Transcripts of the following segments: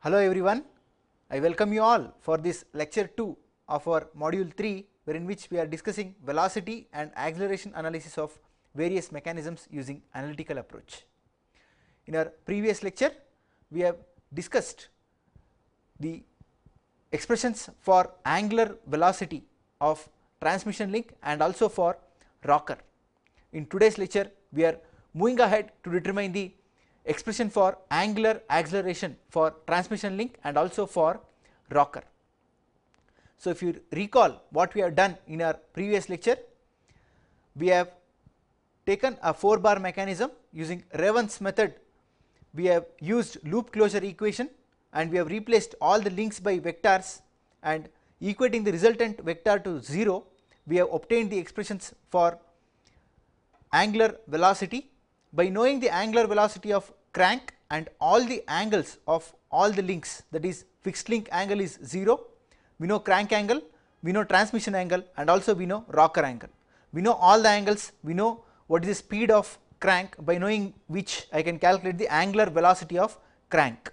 Hello everyone, I welcome you all for this lecture 2 of our module 3 wherein which we are discussing velocity and acceleration analysis of various mechanisms using analytical approach. In our previous lecture, we have discussed the expressions for angular velocity of transmission link and also for rocker. In today's lecture, we are moving ahead to determine the expression for angular acceleration for transmission link and also for rocker. So, if you recall what we have done in our previous lecture, we have taken a 4 bar mechanism using Revan's method, we have used loop closure equation and we have replaced all the links by vectors and equating the resultant vector to 0, we have obtained the expressions for angular velocity. By knowing the angular velocity of crank and all the angles of all the links that is fixed link angle is 0, we know crank angle, we know transmission angle and also we know rocker angle. We know all the angles, we know what is the speed of crank by knowing which I can calculate the angular velocity of crank.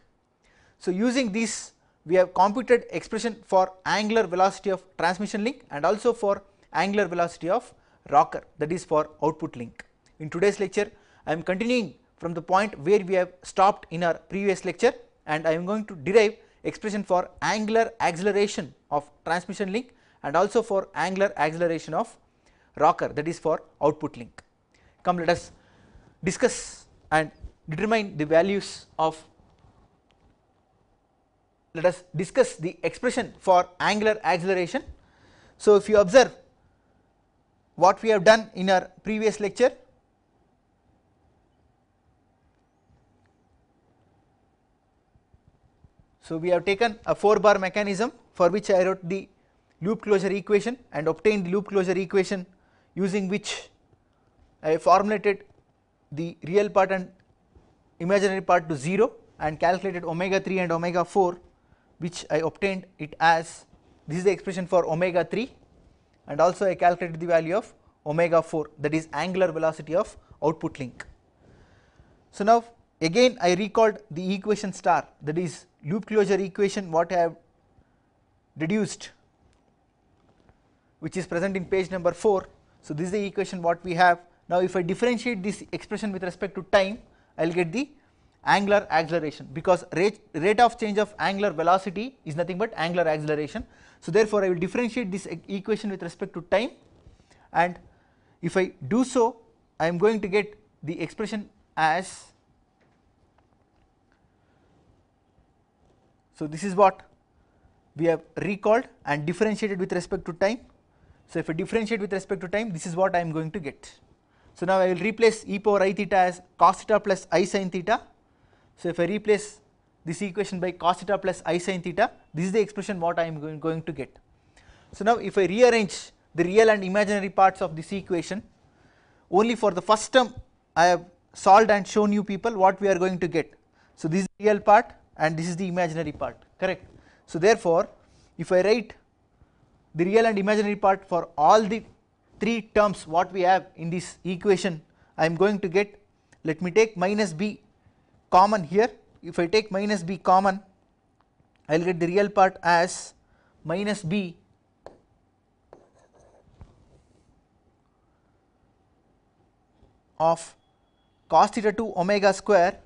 So, using this, we have computed expression for angular velocity of transmission link and also for angular velocity of rocker that is for output link. In today's lecture I am continuing from the point where we have stopped in our previous lecture and I am going to derive expression for angular acceleration of transmission link and also for angular acceleration of rocker that is for output link. Come let us discuss and determine the values of let us discuss the expression for angular acceleration. So, if you observe what we have done in our previous lecture So, we have taken a 4 bar mechanism for which I wrote the loop closure equation and obtained the loop closure equation using which I formulated the real part and imaginary part to 0 and calculated omega 3 and omega 4 which I obtained it as this is the expression for omega 3 and also I calculated the value of omega 4 that is angular velocity of output link. So, now again I recalled the equation star that is loop closure equation what I have deduced which is present in page number 4. So, this is the equation what we have. Now, if I differentiate this expression with respect to time I will get the angular acceleration because rate, rate of change of angular velocity is nothing but angular acceleration. So, therefore, I will differentiate this equation with respect to time and if I do so I am going to get the expression as So, this is what we have recalled and differentiated with respect to time. So, if I differentiate with respect to time this is what I am going to get. So, now I will replace e power i theta as cos theta plus i sin theta. So, if I replace this equation by cos theta plus i sin theta this is the expression what I am going, going to get. So, now if I rearrange the real and imaginary parts of this equation only for the first term I have solved and shown you people what we are going to get. So, this is the real part and this is the imaginary part correct. So therefore if I write the real and imaginary part for all the three terms what we have in this equation I am going to get let me take minus b common here if I take minus b common I will get the real part as minus b of cos theta 2 omega square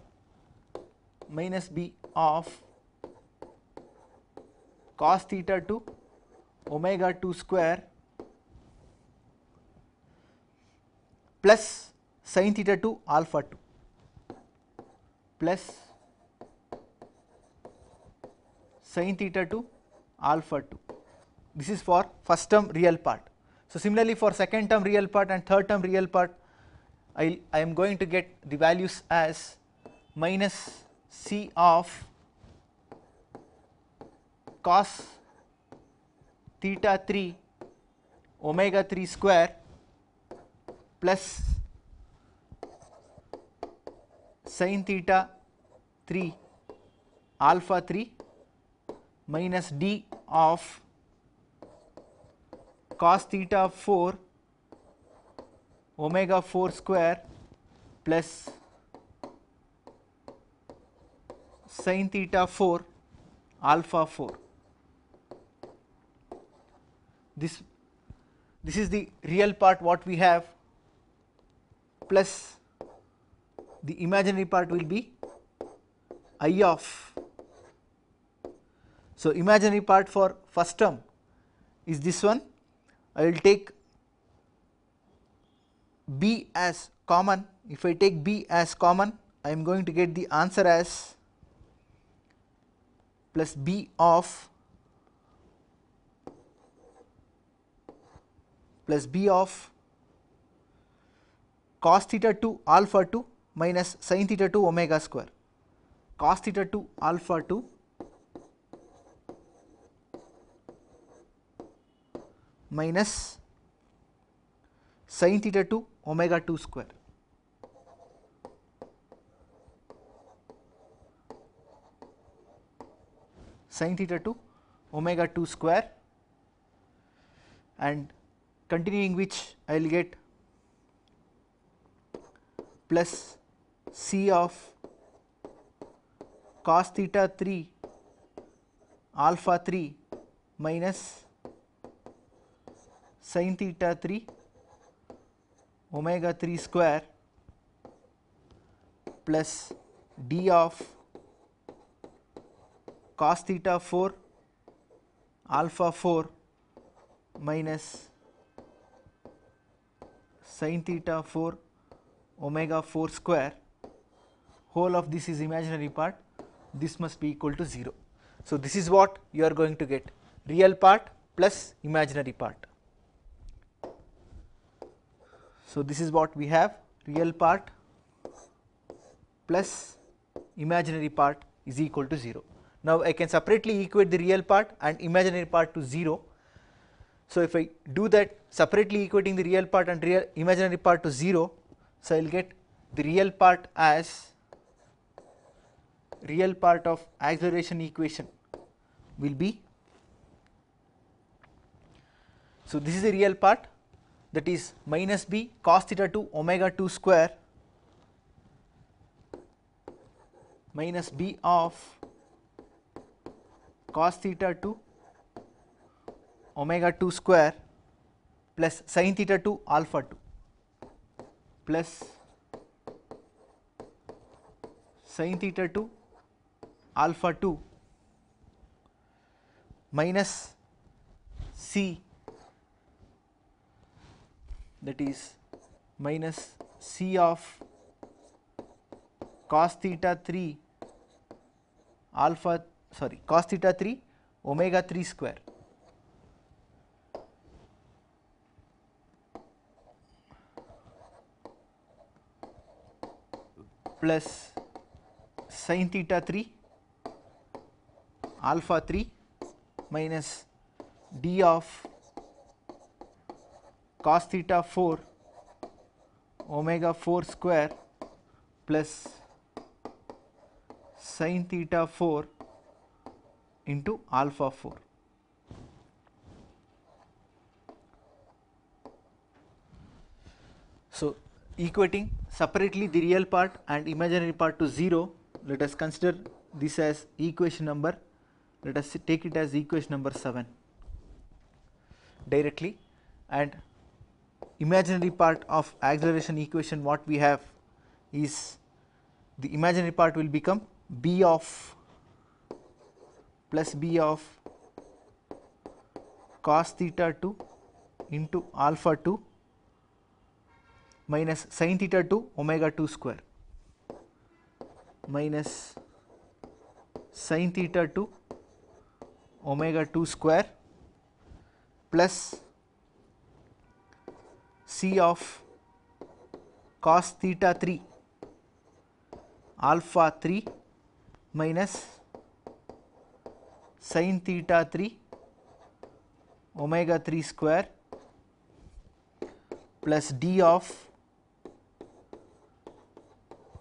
minus b of cos theta to omega 2 square plus sin theta to alpha 2 plus sin theta to alpha 2. This is for first term real part. So, similarly for second term real part and third term real part I, I am going to get the values as minus C of cos theta 3 omega 3 square plus sin theta 3 alpha 3 minus d of cos theta 4 omega 4 square plus sin theta 4 alpha 4 this this is the real part what we have plus the imaginary part will be I of. So, imaginary part for first term is this one I will take B as common if I take B as common I am going to get the answer as plus B of plus b of cos theta 2 alpha 2 minus sin theta 2 omega square cos theta 2 alpha 2 minus sin theta 2 omega 2 square. sin theta 2 omega 2 square and continuing which I will get plus C of cos theta 3 alpha 3 minus sin theta 3 omega 3 square plus d of cos theta 4 alpha 4 minus sin theta 4 omega 4 square whole of this is imaginary part this must be equal to 0. So, this is what you are going to get real part plus imaginary part. So, this is what we have real part plus imaginary part is equal to 0. Now, I can separately equate the real part and imaginary part to 0 so, if I do that separately equating the real part and real imaginary part to 0, so I will get the real part as real part of acceleration equation will be. So, this is the real part that is minus b cos theta 2 omega 2 square minus b of cos theta 2 omega 2 square plus sin theta 2 alpha 2 plus sin theta 2 alpha 2 minus c that is minus c of cos theta 3 alpha sorry cos theta 3 omega 3 square plus sine theta 3 alpha 3 minus d of cos theta 4 omega 4 square plus sin theta 4 into alpha 4. equating separately the real part and imaginary part to 0 let us consider this as equation number let us take it as equation number 7 directly and imaginary part of acceleration equation what we have is the imaginary part will become b of plus b of cos theta 2 into alpha 2 minus sine theta 2 omega 2 square minus sine theta 2 omega 2 square plus C of cos theta 3 alpha 3 minus sin theta 3 omega 3 square plus d of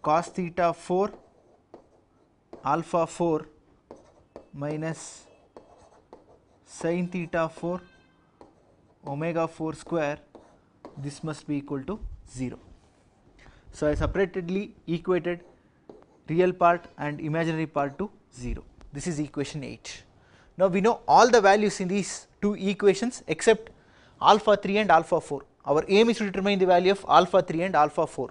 cos theta 4 alpha 4 minus sin theta 4 omega 4 square this must be equal to 0. So, I separately equated real part and imaginary part to 0 this is equation 8. Now, we know all the values in these two equations except alpha 3 and alpha 4 our aim is to determine the value of alpha 3 and alpha 4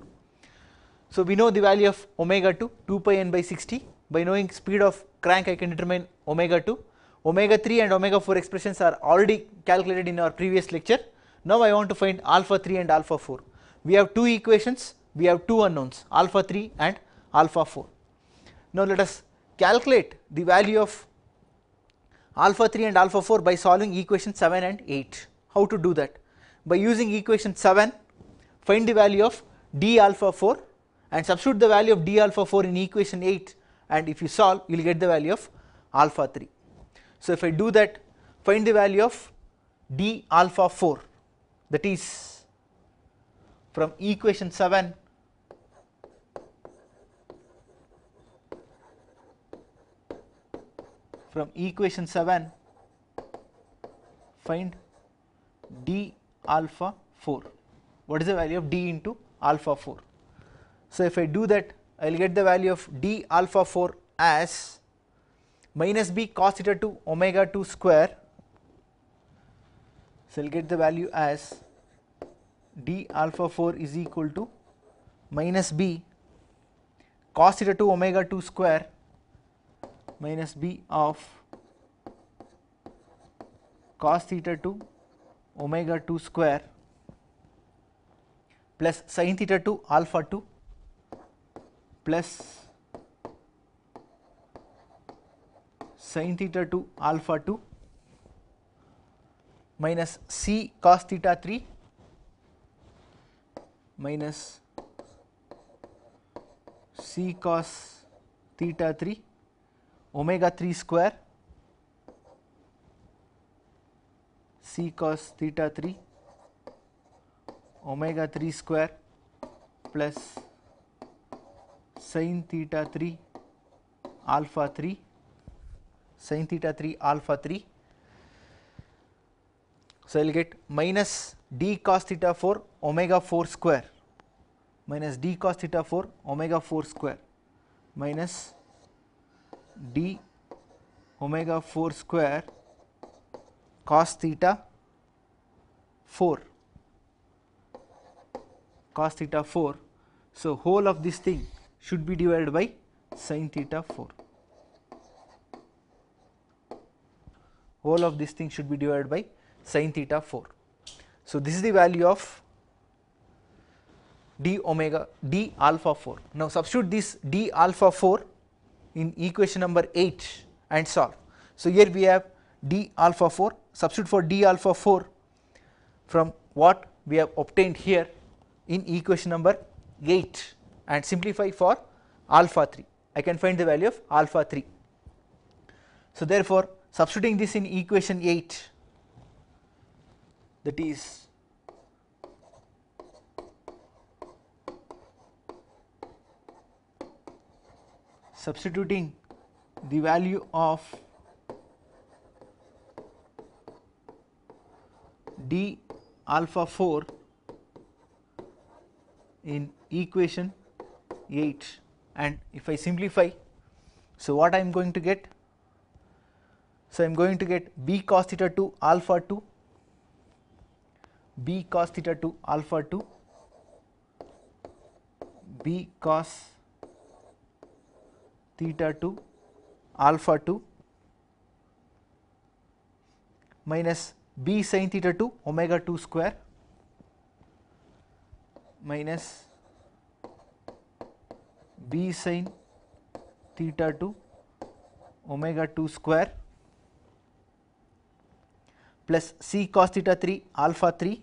so, we know the value of omega 2 2 pi n by 60 by knowing speed of crank I can determine omega 2 omega 3 and omega 4 expressions are already calculated in our previous lecture. Now, I want to find alpha 3 and alpha 4 we have two equations we have two unknowns alpha 3 and alpha 4. Now, let us calculate the value of alpha 3 and alpha 4 by solving equation 7 and 8. How to do that? By using equation 7 find the value of d alpha 4 and substitute the value of d alpha 4 in equation 8 and if you solve you will get the value of alpha 3. So, if I do that find the value of d alpha 4 that is from equation 7 from equation 7 find d alpha 4 what is the value of d into alpha 4 so, if I do that I will get the value of d alpha 4 as minus b cos theta 2 omega 2 square. So, I will get the value as d alpha 4 is equal to minus b cos theta 2 omega 2 square minus b of cos theta 2 omega 2 square plus sin theta 2 alpha 2 plus sin theta 2 alpha 2 minus c cos theta 3 minus c cos theta 3 omega 3 square c cos theta 3 omega 3 square plus sin theta 3 alpha 3 sin theta 3 alpha 3. So, I will get minus d cos theta 4 omega 4 square minus d cos theta 4 omega 4 square minus d omega 4 square cos theta 4 cos theta 4. So, whole of this thing should be divided by sine theta 4. All of this thing should be divided by sine theta 4. So, this is the value of d omega d alpha 4. Now, substitute this d alpha 4 in equation number 8 and solve. So, here we have d alpha 4 substitute for d alpha 4 from what we have obtained here in equation number 8 and simplify for alpha 3 I can find the value of alpha 3. So, therefore, substituting this in equation 8 that is substituting the value of d alpha 4 in equation 8 and if I simplify. So, what I am going to get? So, I am going to get b cos theta 2 alpha 2 b cos theta 2 alpha 2 b cos theta 2 alpha 2 minus b sin theta 2 omega 2 square minus b sine theta 2 omega 2 square plus c cos theta 3 alpha 3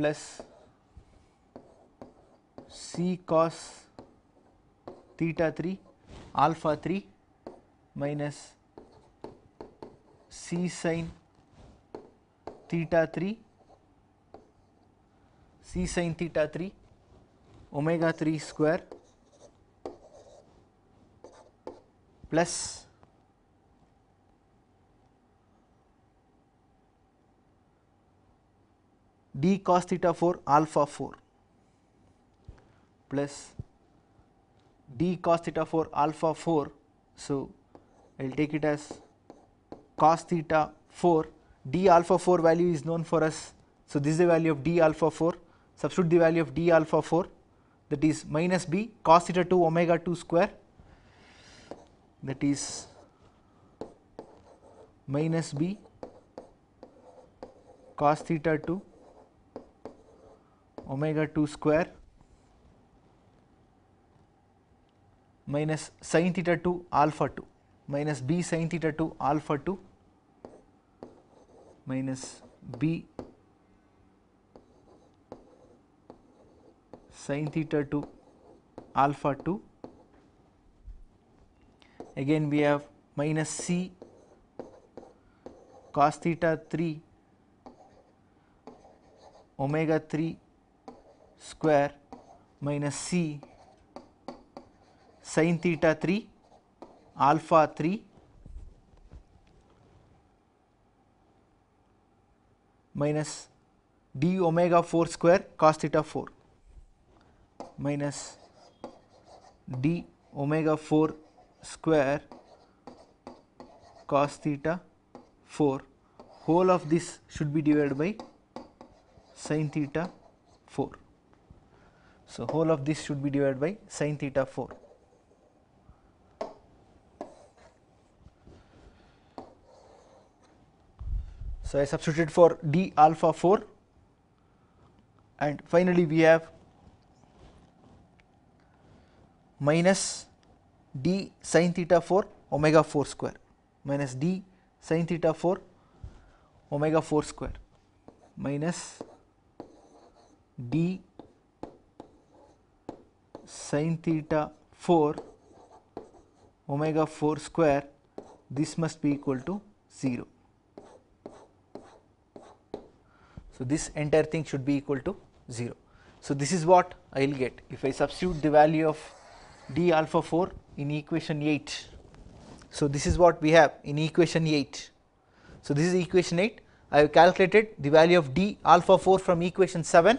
plus c cos theta 3 alpha 3 minus c sine theta 3 c sin theta 3 omega 3 square plus d cos theta 4 alpha 4 plus d cos theta 4 alpha 4. So, I will take it as cos theta 4 d alpha 4 value is known for us. So, this is the value of d alpha 4 substitute the value of d alpha 4 that is minus b cos theta 2 omega 2 square that is minus b cos theta 2 omega 2 square minus sin theta 2 alpha 2 minus b sin theta 2 alpha 2 minus b sin theta 2, alpha 2 again we have minus c cos theta 3 omega 3 square minus c sin theta 3 alpha 3 minus d omega 4 square cos theta 4 minus d omega 4 square cos theta 4 whole of this should be divided by sin theta 4. So, whole of this should be divided by sin theta 4. So, I substituted for d alpha 4 and finally, we have minus d sin theta 4 omega 4 square minus d sin theta 4 omega 4 square minus d sin theta 4 omega 4 square this must be equal to 0. So, this entire thing should be equal to 0. So, this is what I will get if I substitute the value of d alpha 4 in equation 8. So, this is what we have in equation 8. So, this is equation 8 I have calculated the value of d alpha 4 from equation 7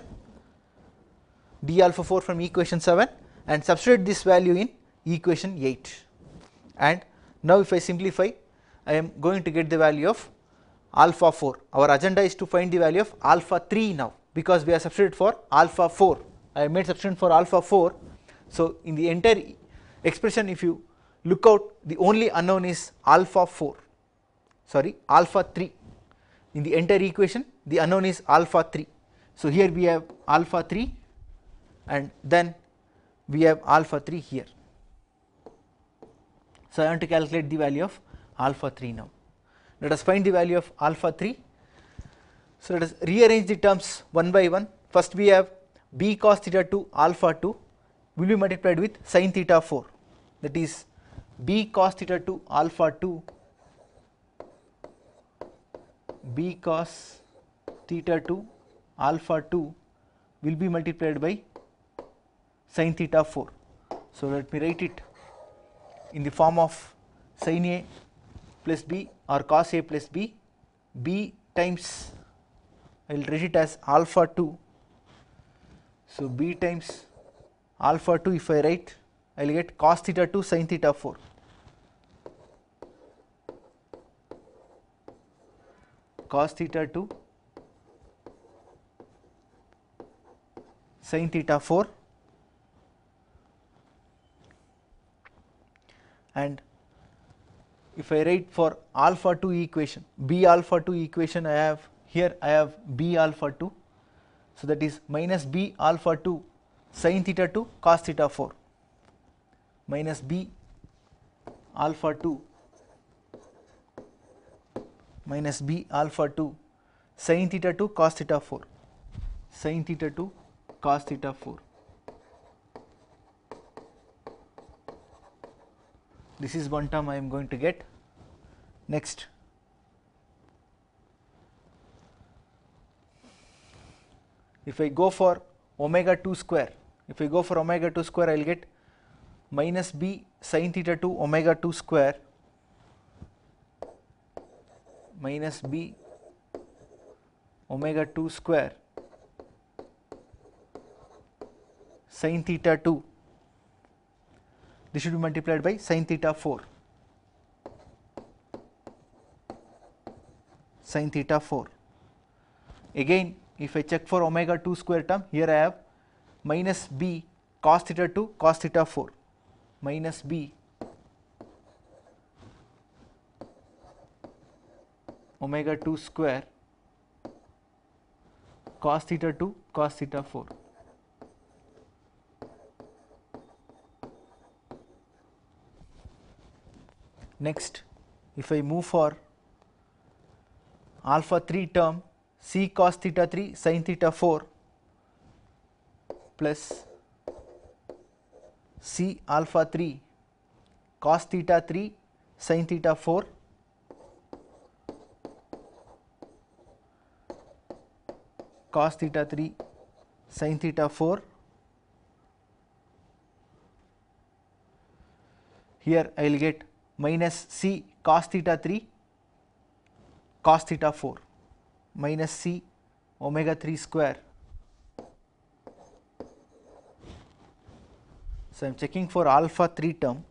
d alpha 4 from equation 7 and substitute this value in equation 8 and now if I simplify I am going to get the value of alpha 4 our agenda is to find the value of alpha 3 now because we are substituted for alpha 4 I made substitution for alpha 4 so, in the entire expression if you look out the only unknown is alpha 4 sorry alpha 3 in the entire equation the unknown is alpha 3. So, here we have alpha 3 and then we have alpha 3 here. So, I want to calculate the value of alpha 3 now. Let us find the value of alpha 3. So, let us rearrange the terms one by one. First we have b cos theta 2 alpha 2 will be multiplied with sin theta 4 that is b cos theta 2 alpha 2 b cos theta 2 alpha 2 will be multiplied by sin theta 4. So, let me write it in the form of sin a plus b or cos a plus b, b times I will write it as alpha 2. So, b times alpha 2 if I write I will get cos theta 2 sin theta 4. cos theta 2 sin theta 4 and if I write for alpha 2 equation B alpha 2 equation I have here I have B alpha 2 so that is minus B alpha 2 sin theta 2 cos theta 4 minus b alpha 2 minus b alpha 2 sin theta 2 cos theta 4 sin theta 2 cos theta 4. This is one term I am going to get. Next, if I go for omega 2 square if I go for omega 2 square, I will get minus b sine theta 2 omega 2 square minus b omega 2 square sine theta 2 this should be multiplied by sine theta 4 sine theta 4 again if I check for omega 2 square term here I have minus b cos theta 2 cos theta 4 minus b omega 2 square cos theta 2 cos theta 4. Next, if I move for alpha 3 term c cos theta 3 sin theta 4 plus C alpha 3 cos theta 3 sin theta 4 cos theta 3 sin theta 4 here I will get minus C cos theta 3 cos theta 4 minus C omega 3 square So, I am checking for alpha 3 term.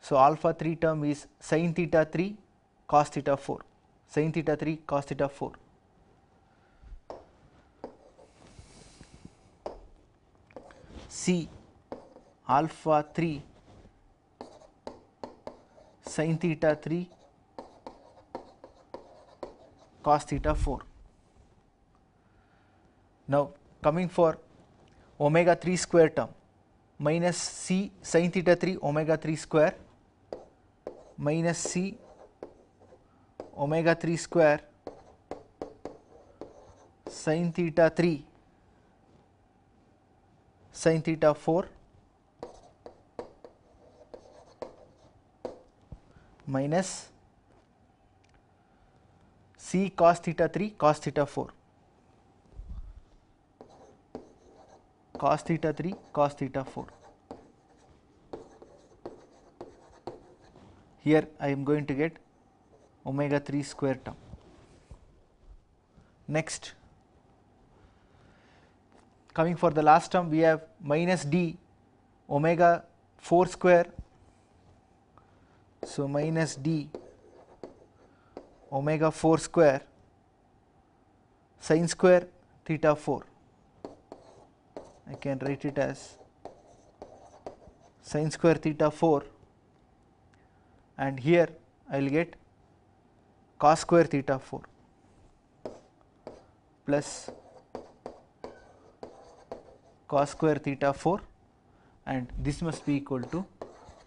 So, alpha 3 term is sin theta 3 cos theta 4, sin theta 3 cos theta 4. C alpha 3 sin theta 3 cos theta 4. Now, coming for omega 3 square term. minus c sin theta 3 omega 3 square minus c omega 3 square sin theta 3 sin theta 4 minus c cos theta 3 cos theta 4 cos theta 3 cos theta 4. Here I am going to get omega 3 square term. Next coming for the last term we have minus d omega 4 square. So, minus d omega 4 square sine square theta 4 I can write it as sine square theta 4 and here I will get cos square theta 4 plus cos square theta 4 and this must be equal to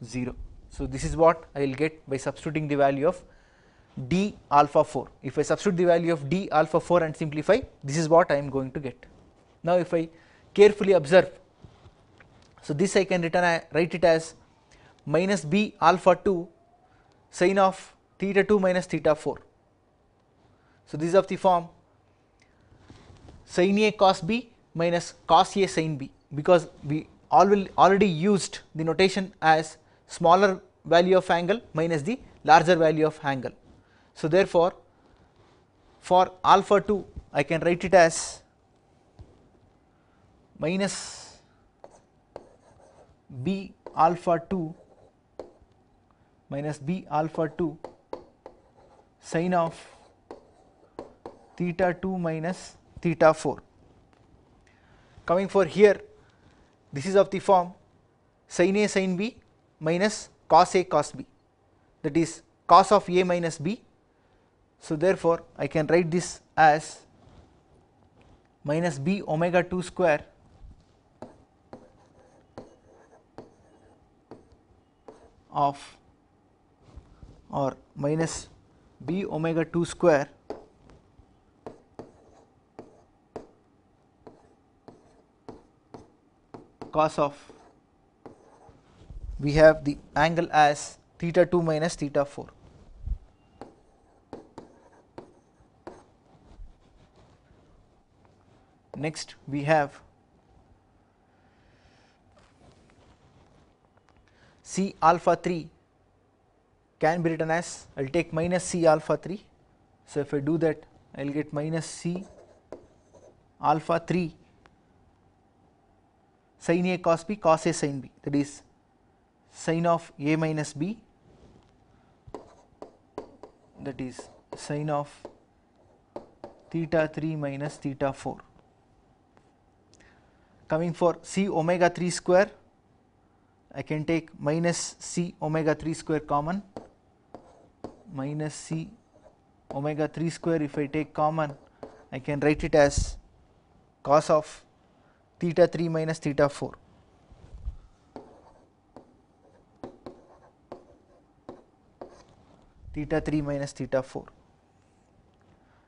0. So, this is what I will get by substituting the value of d alpha 4. If I substitute the value of d alpha 4 and simplify, this is what I am going to get. Now, if I carefully observe. So, this I can I write it as minus b alpha 2 sine of theta 2 minus theta 4. So, this is of the form sin a cos b minus cos a sin b because we already used the notation as smaller value of angle minus the larger value of angle. So, therefore, for alpha 2 I can write it as minus b alpha 2 minus b alpha 2 sine of theta 2 minus theta 4. Coming for here this is of the form sine a sine b minus cos a cos b that is cos of a minus b. So, therefore, I can write this as minus b omega 2 square of or minus b omega 2 square cos of we have the angle as theta 2 minus theta 4. Next we have C alpha 3 can be written as I will take minus C alpha 3. So, if I do that I will get minus C alpha 3 sin A cos B cos A sin B that is sin of A minus B that is sin of theta 3 minus theta 4 coming for C omega 3 square I can take minus C omega 3 square common minus C omega 3 square if I take common I can write it as cos of theta 3 minus theta 4. theta 3 minus theta 4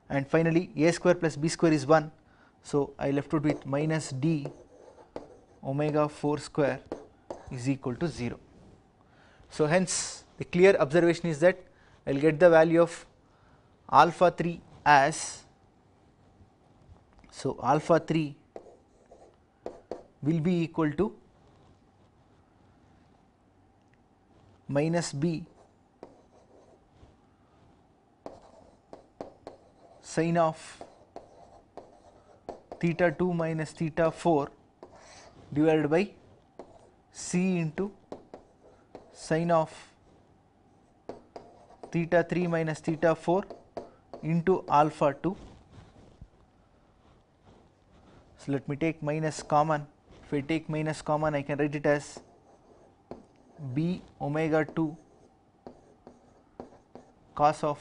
and finally a square plus b square is 1 so I left it with minus d omega 4 square is equal to 0. So, hence the clear observation is that I will get the value of alpha 3 as so alpha 3 will be equal to minus b sine of theta 2 minus theta 4 divided by C into sine of theta 3 minus theta 4 into alpha 2. So, let me take minus common if I take minus common I can write it as b omega 2 cos of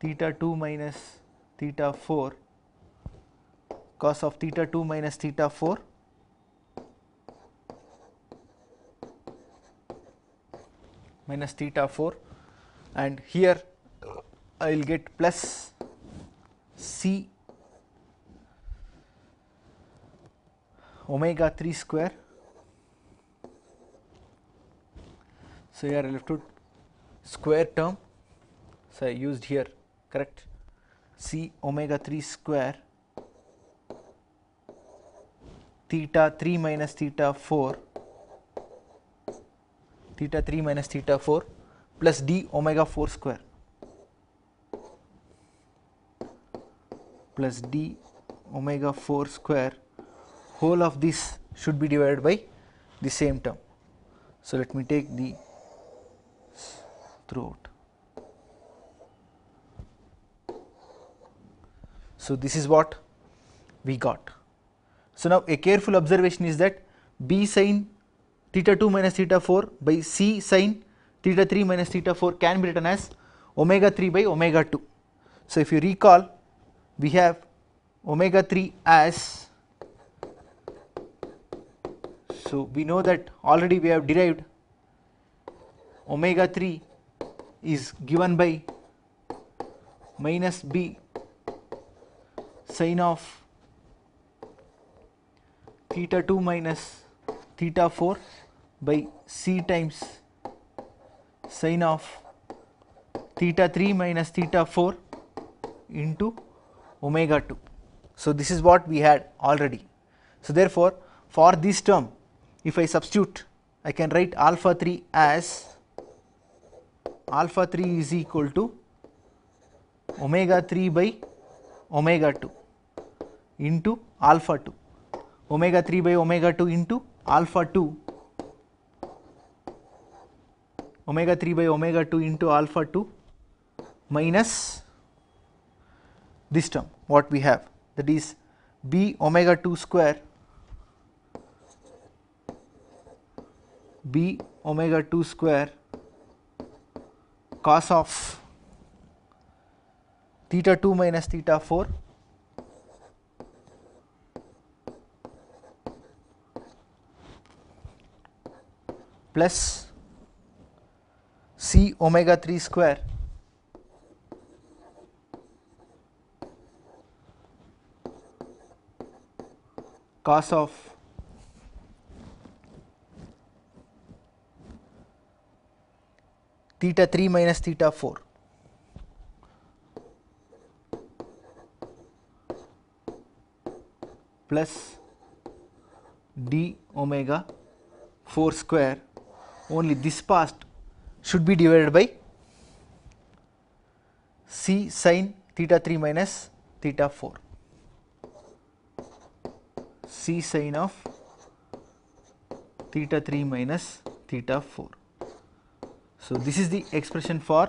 theta 2 minus theta 4 cos of theta 2 minus theta 4 minus theta 4 and here I will get plus C omega 3 square. So, here I left with square term. So, I used here correct C omega 3 square theta 3 minus theta 4 theta 3 minus theta 4 plus d omega 4 square plus d omega 4 square whole of this should be divided by the same term. So, let me take the throughout. So, this is what we got. So, now a careful observation is that b sine theta 2 minus theta 4 by c sine theta 3 minus theta 4 can be written as omega 3 by omega 2. So, if you recall we have omega 3 as so we know that already we have derived omega 3 is given by minus b sine of theta 2 minus theta 4 by c times sine of theta 3 minus theta 4 into omega 2. So, this is what we had already. So, therefore, for this term if I substitute I can write alpha 3 as alpha 3 is equal to omega 3 by omega 2 into alpha 2 omega 3 by omega 2 into alpha 2 omega 3 by omega 2 into alpha 2 minus this term what we have that is b omega 2 square b omega 2 square cos of theta 2 minus theta 4 plus C omega 3 square cos of theta 3 minus theta 4 plus d omega 4 square only this part should be divided by C sin theta 3 minus theta 4 C sin of theta 3 minus theta 4. So, this is the expression for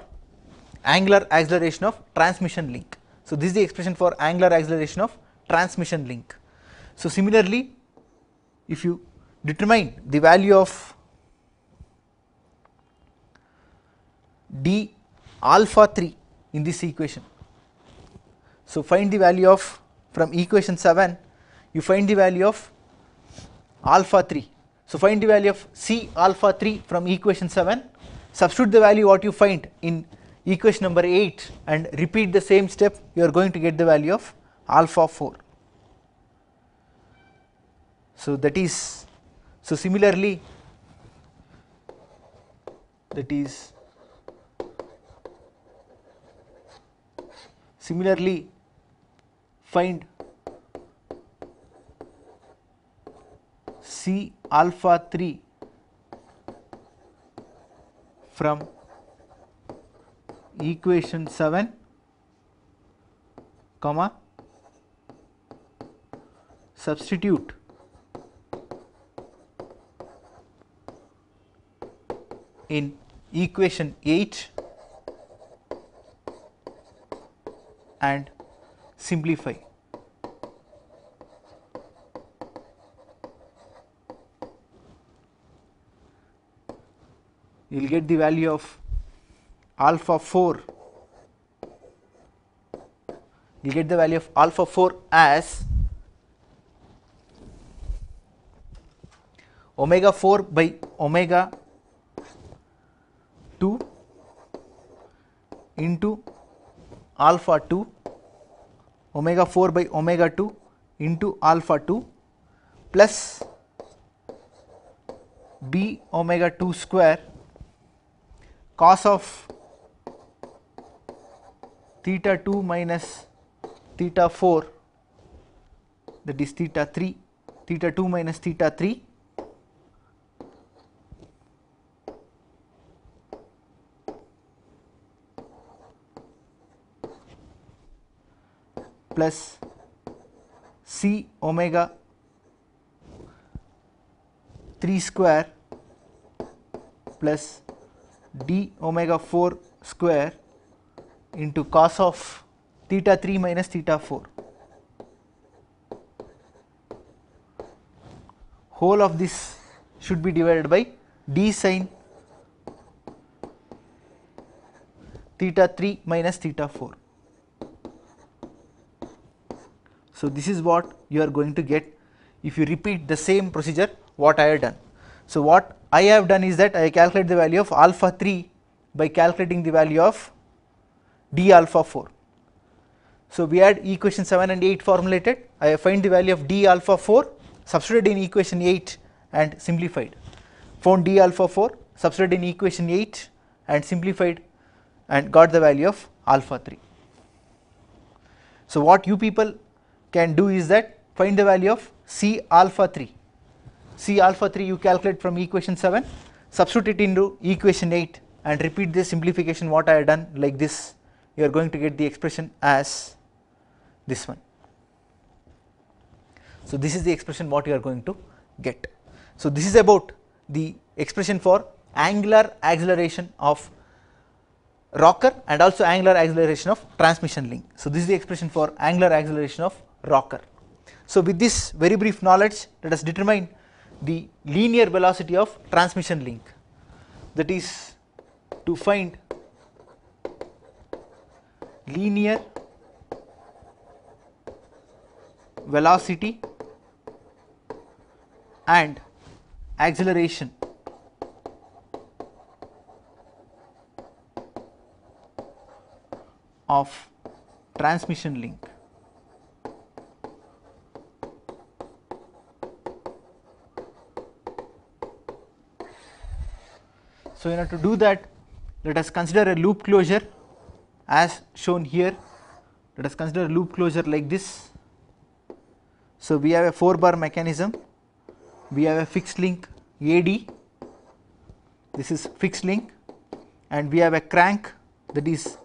angular acceleration of transmission link. So, this is the expression for angular acceleration of transmission link. So, similarly, if you determine the value of d alpha 3 in this equation. So, find the value of from equation 7 you find the value of alpha 3. So, find the value of C alpha 3 from equation 7 substitute the value what you find in equation number 8 and repeat the same step you are going to get the value of alpha 4. So, that is so similarly that is Similarly, find C alpha 3 from equation 7 comma substitute in equation 8 and simplify. You will get the value of alpha 4 you get the value of alpha 4 as omega 4 by omega 2 into alpha 2 omega 4 by omega 2 into alpha 2 plus b omega 2 square cos of theta 2 minus theta 4 that is theta 3 theta 2 minus theta 3 plus C omega 3 square plus d omega 4 square into cos of theta 3 minus theta 4. Whole of this should be divided by d sine theta 3 minus theta 4. So, this is what you are going to get if you repeat the same procedure what I have done. So, what I have done is that I calculate the value of alpha 3 by calculating the value of d alpha 4. So, we had equation 7 and 8 formulated I have find the value of d alpha 4 substituted in equation 8 and simplified found d alpha 4 substituted in equation 8 and simplified and got the value of alpha 3. So, what you people can do is that find the value of C alpha 3. C alpha 3 you calculate from equation 7, substitute it into equation 8 and repeat this simplification what I have done like this you are going to get the expression as this one. So, this is the expression what you are going to get. So, this is about the expression for angular acceleration of rocker and also angular acceleration of transmission link. So, this is the expression for angular acceleration of rocker. So, with this very brief knowledge let us determine the linear velocity of transmission link that is to find linear velocity and acceleration of transmission link. So, in order to do that let us consider a loop closure as shown here let us consider a loop closure like this. So, we have a 4 bar mechanism we have a fixed link AD this is fixed link and we have a crank that is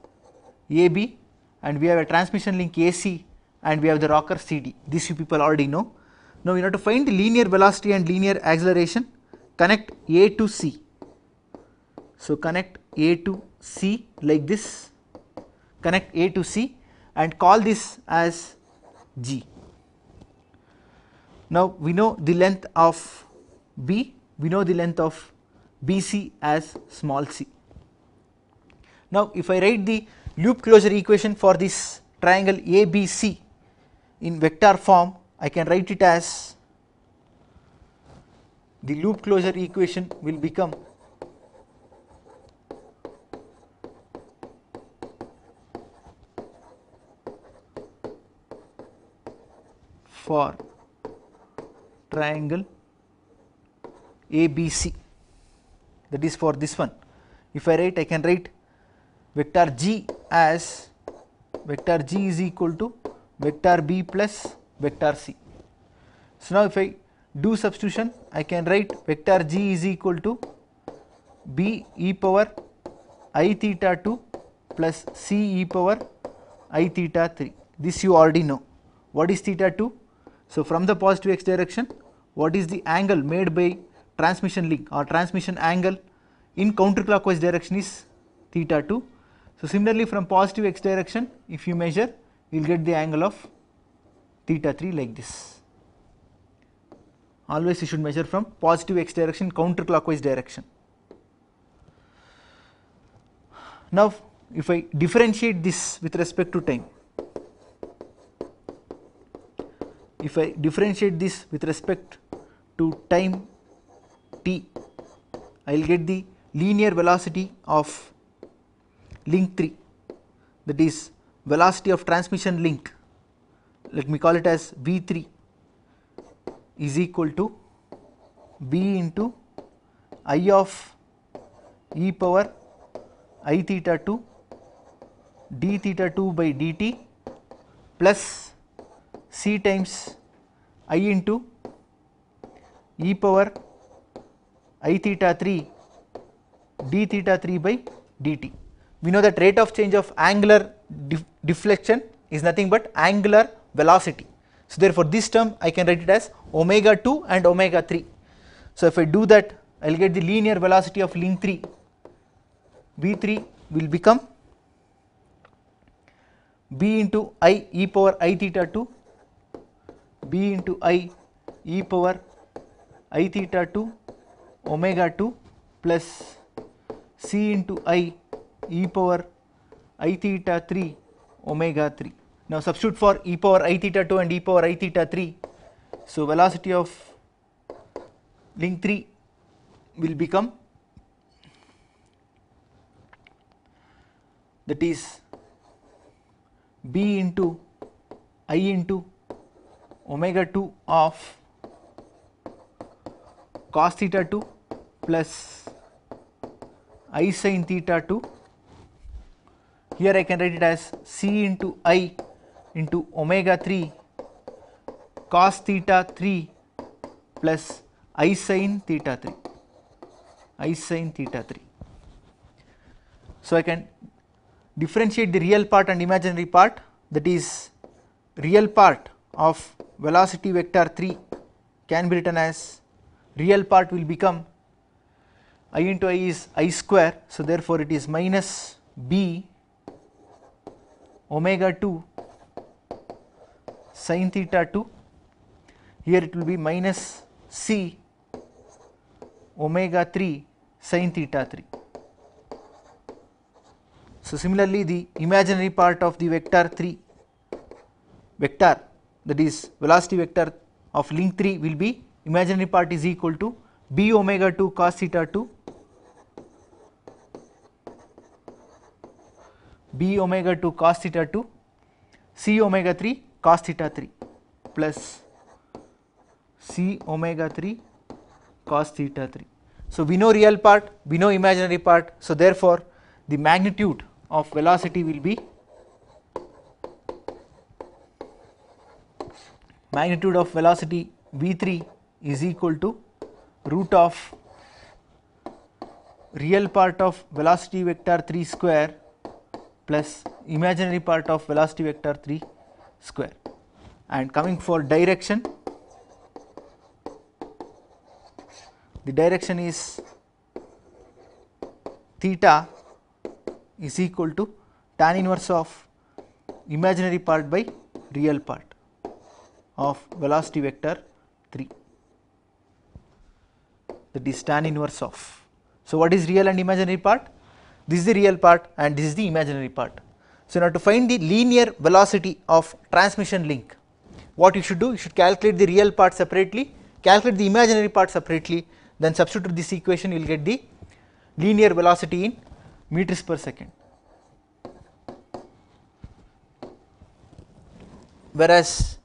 AB and we have a transmission link AC and we have the rocker CD this you people already know. Now, in order to find the linear velocity and linear acceleration connect A to C so, connect A to C like this, connect A to C and call this as G. Now, we know the length of B, we know the length of BC as small c. Now, if I write the loop closure equation for this triangle ABC in vector form, I can write it as the loop closure equation will become for triangle ABC that is for this one. If I write I can write vector G as vector G is equal to vector B plus vector C. So, now if I do substitution I can write vector G is equal to B e power i theta 2 plus C e power i theta 3 this you already know. What is theta 2? So, from the positive x direction what is the angle made by transmission link or transmission angle in counterclockwise direction is theta 2. So, similarly from positive x direction if you measure you will get the angle of theta 3 like this. Always you should measure from positive x direction counterclockwise direction. Now, if I differentiate this with respect to time, if I differentiate this with respect to time t, I will get the linear velocity of link 3 that is velocity of transmission link let me call it as V3 is equal to B into I of e power i theta 2 d theta 2 by dt plus c times i into e power i theta 3 d theta 3 by dt. We know that rate of change of angular deflection is nothing but angular velocity. So, therefore, this term I can write it as omega 2 and omega 3. So, if I do that I will get the linear velocity of link 3 v 3 will become b into i e power i theta 2 b into i e power i theta 2 omega 2 plus c into i e power i theta 3 omega 3. Now substitute for e power i theta 2 and e power i theta 3. So velocity of link 3 will become that is b into i into omega 2 of cos theta 2 plus i sin theta 2 here I can write it as C into i into omega 3 cos theta 3 plus i sin theta 3 i sin theta 3. So, I can differentiate the real part and imaginary part that is real part of velocity vector 3 can be written as real part will become i into i is i square. So, therefore, it is minus b omega 2 sin theta 2 here it will be minus c omega 3 sin theta 3. So, similarly the imaginary part of the vector 3 vector that is velocity vector of link 3 will be imaginary part is equal to b omega 2 cos theta 2 b omega 2 cos theta 2 c omega 3 cos theta 3 plus c omega 3 cos theta 3. So, we know real part, we know imaginary part. So, therefore, the magnitude of velocity will be magnitude of velocity v3 is equal to root of real part of velocity vector 3 square plus imaginary part of velocity vector 3 square and coming for direction the direction is theta is equal to tan inverse of imaginary part by real part of velocity vector 3 that is tan inverse of. So, what is real and imaginary part? This is the real part and this is the imaginary part. So, now to find the linear velocity of transmission link what you should do? You should calculate the real part separately, calculate the imaginary part separately then substitute this equation you will get the linear velocity in meters per second. Whereas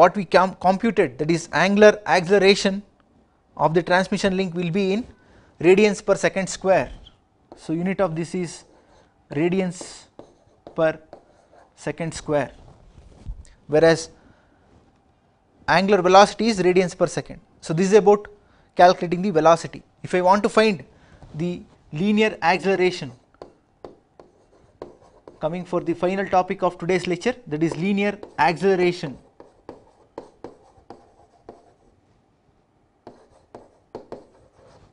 what we computed that is angular acceleration of the transmission link will be in radians per second square. So, unit of this is radians per second square whereas angular velocity is radians per second. So, this is about calculating the velocity. If I want to find the linear acceleration coming for the final topic of today's lecture that is linear acceleration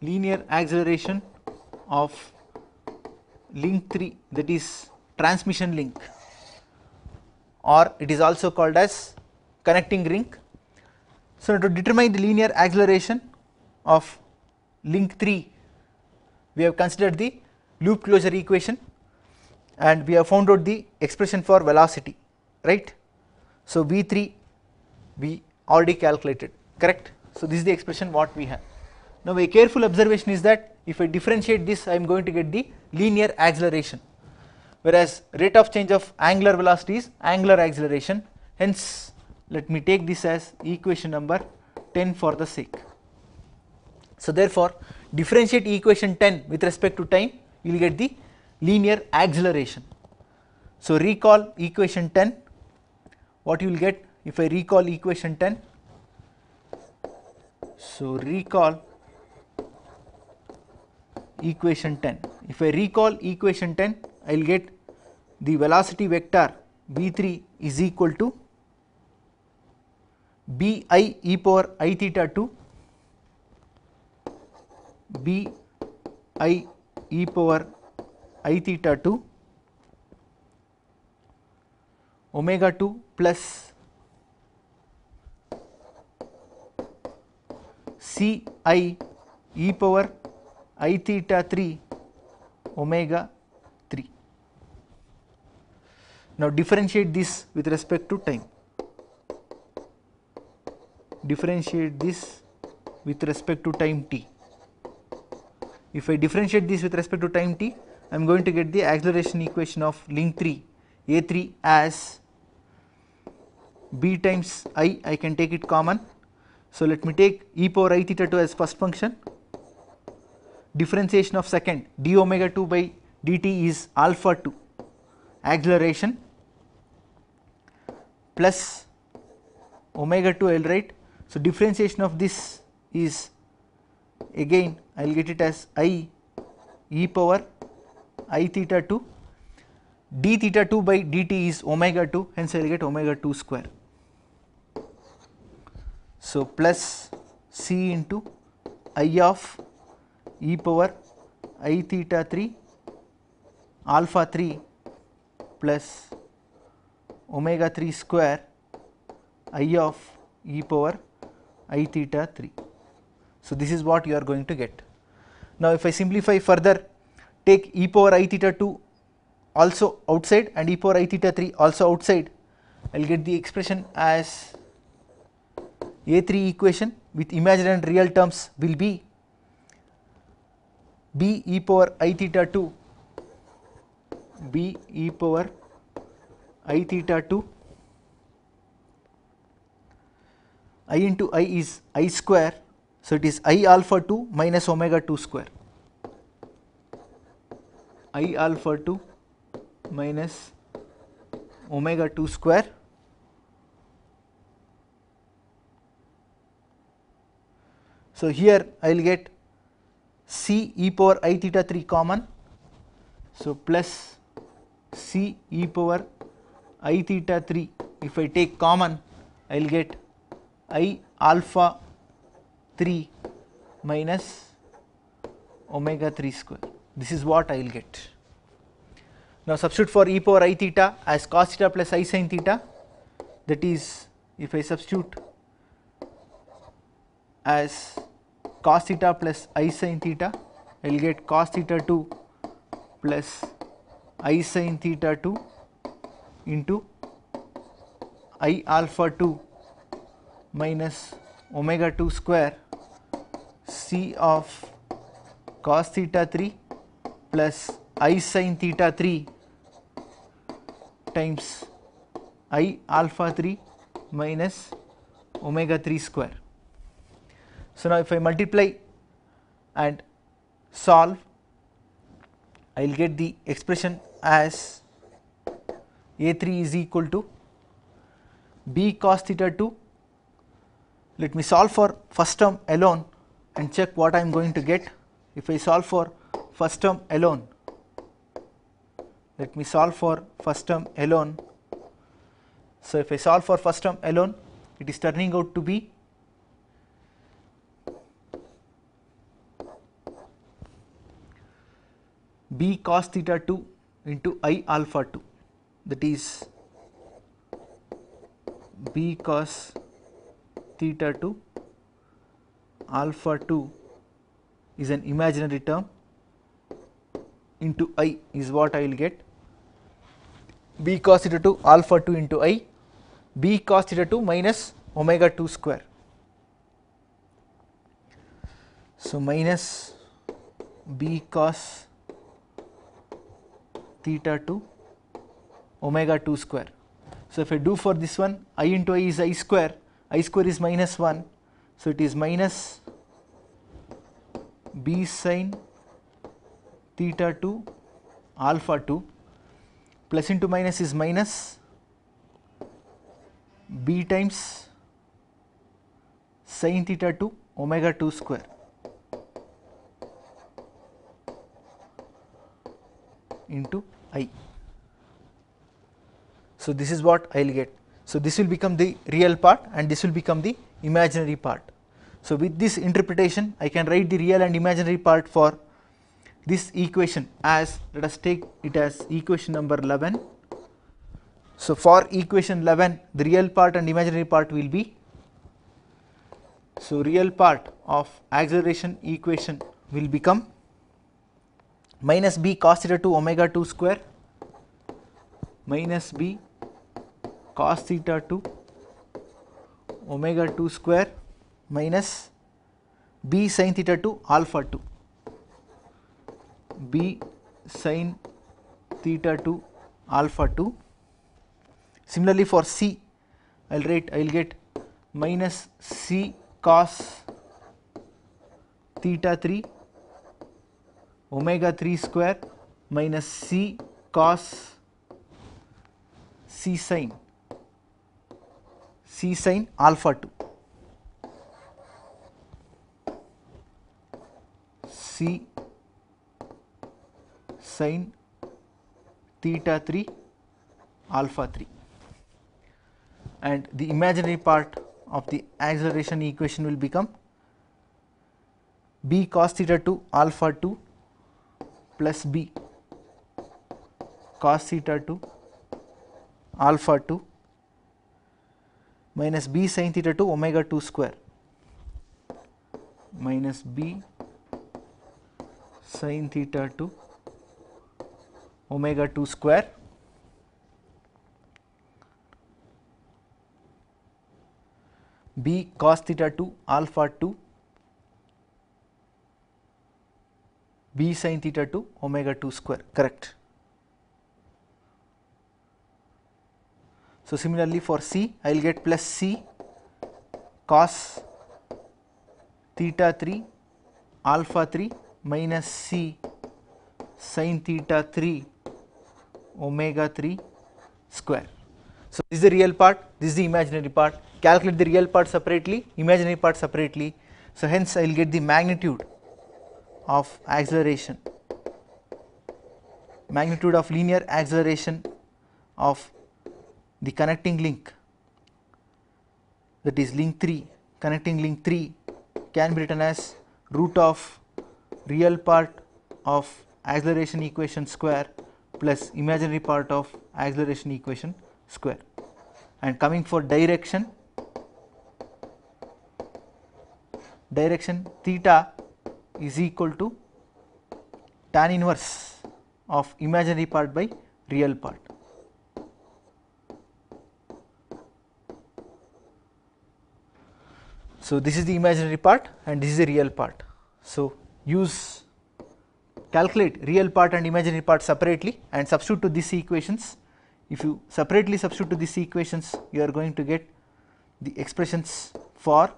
linear acceleration of link 3 that is transmission link or it is also called as connecting link. So, to determine the linear acceleration of link 3 we have considered the loop closure equation and we have found out the expression for velocity right. So, V 3 we already calculated correct. So, this is the expression what we have. Now a careful observation is that if I differentiate this I am going to get the linear acceleration whereas rate of change of angular velocity is angular acceleration hence let me take this as equation number 10 for the sake. So therefore differentiate equation 10 with respect to time you will get the linear acceleration. So recall equation 10 what you will get if I recall equation 10 so recall equation 10. If I recall equation 10, I will get the velocity vector v3 is equal to b i e power i theta 2 b i e power i theta 2 omega 2 plus c i e power i theta 3 omega 3. Now differentiate this with respect to time. Differentiate this with respect to time t. If I differentiate this with respect to time t, I am going to get the acceleration equation of link 3 a3 as b times i, I can take it common. So let me take e power i theta 2 as first function differentiation of second d omega 2 by dt is alpha 2 acceleration plus omega 2 L right. So, differentiation of this is again I will get it as i e power i theta 2 d theta 2 by dt is omega 2 hence I will get omega 2 square. So, plus c into i of e power i theta 3 alpha 3 plus omega 3 square i of e power i theta 3. So, this is what you are going to get. Now, if I simplify further take e power i theta 2 also outside and e power i theta 3 also outside I will get the expression as a3 equation with imaginary and real terms will be b e power i theta 2 b e power i theta 2 i into i is i square. So, it is i alpha 2 minus omega 2 square i alpha 2 minus omega 2 square So, here I will get c e power i theta 3 common. So, plus c e power i theta 3 if I take common I will get i alpha 3 minus omega 3 square this is what I will get. Now substitute for e power i theta as cos theta plus i sin theta that is if I substitute as cos theta plus i sin theta I will get cos theta 2 plus i sin theta 2 into i alpha 2 minus omega 2 square c of cos theta 3 plus i sin theta 3 times i alpha 3 minus omega 3 square. So, now if I multiply and solve I will get the expression as A3 is equal to B cos theta 2. Let me solve for first term alone and check what I am going to get if I solve for first term alone. Let me solve for first term alone. So, if I solve for first term alone it is turning out to be b cos theta 2 into i alpha 2 that is b cos theta 2 alpha 2 is an imaginary term into i is what I will get b cos theta 2 alpha 2 into i b cos theta 2 minus omega 2 square. So, minus b cos theta 2 omega 2 square. So if I do for this one i into i is i square i square is minus 1 so it is minus b sine theta 2 alpha 2 plus into minus is minus b times sine theta 2 omega 2 square into i. So, this is what I will get. So, this will become the real part and this will become the imaginary part. So, with this interpretation I can write the real and imaginary part for this equation as let us take it as equation number 11. So, for equation 11 the real part and imaginary part will be so real part of acceleration equation will become minus b cos theta 2 omega 2 square minus b cos theta 2 omega 2 square minus b sin theta 2 alpha 2 b sin theta 2 alpha 2 similarly for c i will write i will get minus c cos theta 3 omega 3 square minus c cos c sine c sine alpha 2 c sine theta 3 alpha 3 and the imaginary part of the acceleration equation will become b cos theta 2 alpha 2 plus b cos theta to alpha 2 minus b sin theta to omega 2 square minus b sin theta to omega 2 square b cos theta to alpha 2 b sine theta 2 omega 2 square correct. So, similarly for c I will get plus c cos theta 3 alpha 3 minus c sine theta 3 omega 3 square. So, this is the real part, this is the imaginary part. Calculate the real part separately, imaginary part separately. So, hence I will get the magnitude of acceleration magnitude of linear acceleration of the connecting link that is link 3 connecting link 3 can be written as root of real part of acceleration equation square plus imaginary part of acceleration equation square and coming for direction direction theta is equal to tan inverse of imaginary part by real part. So, this is the imaginary part and this is the real part. So, use calculate real part and imaginary part separately and substitute to these equations. If you separately substitute to these equations, you are going to get the expressions for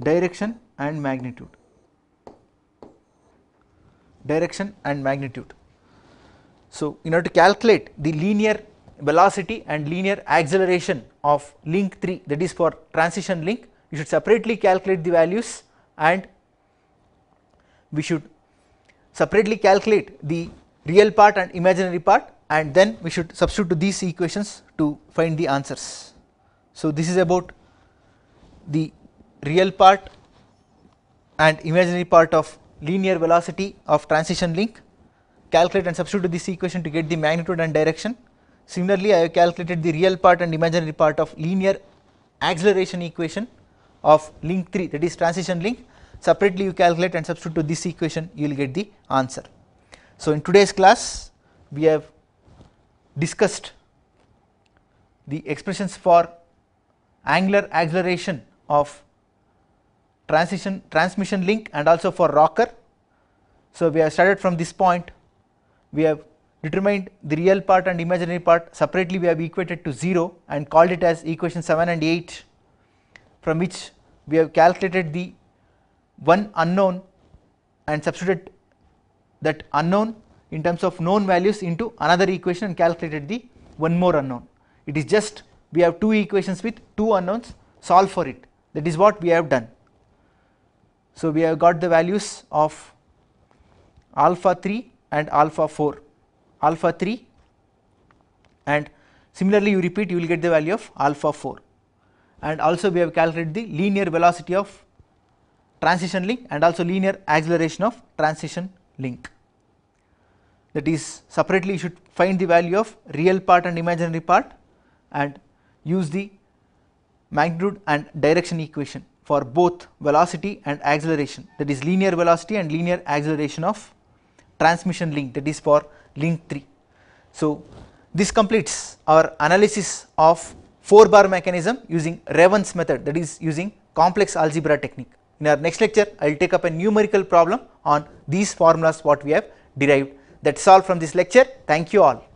direction and magnitude direction and magnitude. So, in order to calculate the linear velocity and linear acceleration of link 3 that is for transition link you should separately calculate the values and we should separately calculate the real part and imaginary part and then we should substitute to these equations to find the answers. So, this is about the real part and imaginary part of linear velocity of transition link, calculate and substitute this equation to get the magnitude and direction. Similarly, I have calculated the real part and imaginary part of linear acceleration equation of link 3 that is transition link. Separately you calculate and substitute to this equation you will get the answer. So, in today's class we have discussed the expressions for angular acceleration of transition transmission link and also for rocker. So, we have started from this point, we have determined the real part and imaginary part separately we have equated to 0 and called it as equation 7 and 8 from which we have calculated the one unknown and substituted that unknown in terms of known values into another equation and calculated the one more unknown. It is just we have two equations with two unknowns solve for it that is what we have done. So, we have got the values of alpha 3 and alpha 4, alpha 3 and similarly you repeat you will get the value of alpha 4 and also we have calculated the linear velocity of transition link and also linear acceleration of transition link. That is separately you should find the value of real part and imaginary part and use the magnitude and direction equation for both velocity and acceleration that is linear velocity and linear acceleration of transmission link that is for link 3. So, this completes our analysis of 4 bar mechanism using Revans method that is using complex algebra technique. In our next lecture I will take up a numerical problem on these formulas what we have derived that is all from this lecture thank you all.